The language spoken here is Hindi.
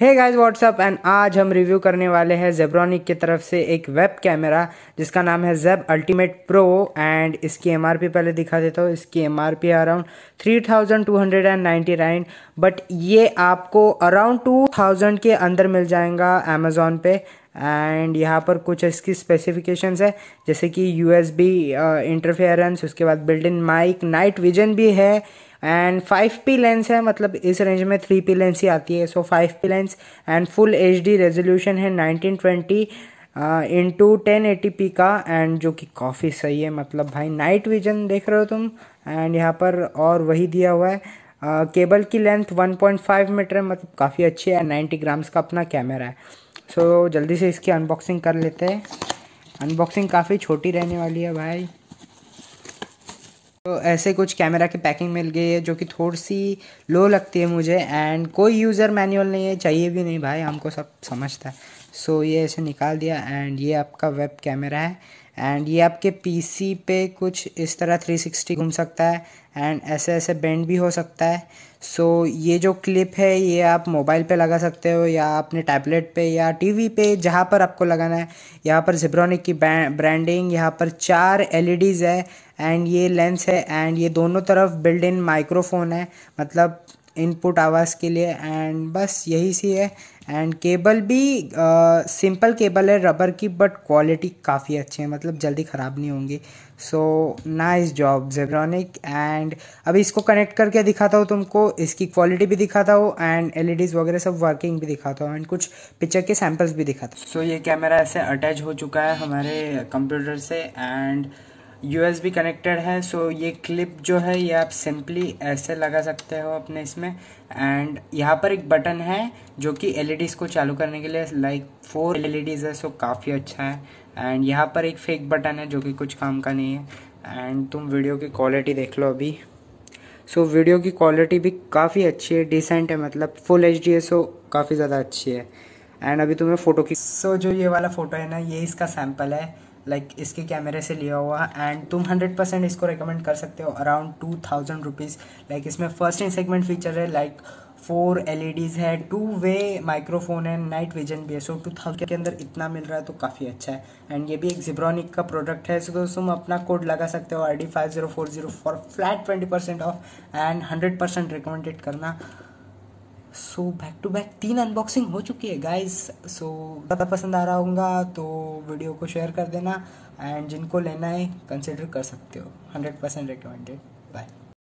है गाइस व्हाट्सअप एंड आज हम रिव्यू करने वाले हैं जेब्रॉनिक की तरफ से एक वेब कैमरा जिसका नाम है जेब अल्टीमेट प्रो एंड इसकी एमआरपी पहले दिखा देता हूँ इसकी MRP around three thousand two hundred and ninety nine but ये आपको अराउंड टू थाउजेंड के अंदर मिल जाएगा अमेजोन पे एंड यहाँ पर कुछ इसकी स्पेसिफिकेशंस है जैसे कि यू एस बी इंटरफेरेंस उसके बाद built in mic night vision भी है एंड फाइव पी लेंस है मतलब इस रेंज में थ्री पी लेंस ही आती है so five P lens and full H D resolution है nineteen twenty into ten eighty P का एंड जो कि काफ़ी सही है मतलब भाई नाइट विजन देख रहे हो तुम एंड यहाँ पर और वही दिया हुआ है केबल uh, की लेंथ 1.5 मीटर है मतलब काफ़ी अच्छी है 90 ग्राम्स का अपना कैमरा है सो so, जल्दी से इसकी अनबॉक्सिंग कर लेते हैं अनबॉक्सिंग काफ़ी छोटी रहने वाली है भाई तो ऐसे कुछ कैमरा की पैकिंग मिल गई है जो कि थोड़ी सी लो लगती है मुझे एंड कोई यूज़र मैनुअल नहीं है चाहिए भी नहीं भाई हमको सब समझता है सो so, ये ऐसे निकाल दिया एंड ये आपका वेब कैमरा है एंड ये आपके पीसी पे कुछ इस तरह 360 घूम सकता है एंड ऐसे ऐसे बेंड भी हो सकता है सो so, ये जो क्लिप है ये आप मोबाइल पे लगा सकते हो या अपने टैबलेट पे या टीवी पे जहाँ पर आपको लगाना है यहाँ पर जिब्रॉनिक की ब्रांडिंग यहाँ पर चार एलईडीज़ e है एंड ये लेंस है एंड ये दोनों तरफ बिल्ड इन माइक्रोफोन है मतलब इनपुट आवाज़ के लिए एंड बस यही सी है एंड केबल भी सिंपल केबल है रबर की बट क्वालिटी काफ़ी अच्छी है मतलब जल्दी ख़राब नहीं होंगी so nice job Zebronic and अभी इसको कनेक्ट करके दिखाता हूँ तुमको इसकी क्वालिटी भी दिखाता हूँ एंड एलईडीज़ e वगैरह सब वर्किंग भी दिखाता हूँ एंड कुछ पिक्चर के सैम्पल्स भी दिखाता हूँ सो so, ये कैमरा ऐसे अटैच हो चुका है हमारे कंप्यूटर से एंड यूएसबी कनेक्टेड है सो ये क्लिप जो है ये आप सिंपली ऐसे लगा सकते हो अपने इसमें एंड यहाँ पर एक बटन है जो कि एलईडीज e को चालू करने के लिए लाइक फोर एलईडीज है सो काफ़ी अच्छा है एंड यहाँ पर एक फेक बटन है जो कि कुछ काम का नहीं है एंड तुम वीडियो की क्वालिटी देख लो अभी सो so, वीडियो की क्वालिटी भी काफ़ी अच्छी है डिसेंट है मतलब फुल एच डी है सो काफ़ी ज़्यादा अच्छी है एंड अभी तुम्हें फ़ोटो की सो so, जो ये वाला फ़ोटो है ना ये इसका सैम्पल है लाइक like, इसके कैमरे से लिया हुआ है एंड तुम हंड्रेड परसेंट इसको रिकमेंड कर सकते हो around two thousand rupees like इसमें फर्स्ट इन सेगमेंट फीचर है लाइक फोर एल है टू वे माइक्रोफोन है नाइट विजन भी है सो टू थाउजेंड के अंदर इतना मिल रहा है तो काफ़ी अच्छा है एंड ये भी एक जिब्रॉनिक का प्रोडक्ट है सो तो तुम अपना कोड लगा सकते हो R D five zero four zero for flat twenty percent off and hundred percent recommended करना सो बैक टू बैक तीन अनबॉक्सिंग हो चुकी है गाइस सो ज़्यादा पसंद आ रहा होगा तो वीडियो को शेयर कर देना एंड जिनको लेना है कंसिडर कर सकते हो हंड्रेड परसेंट रिकमेंडेड बाय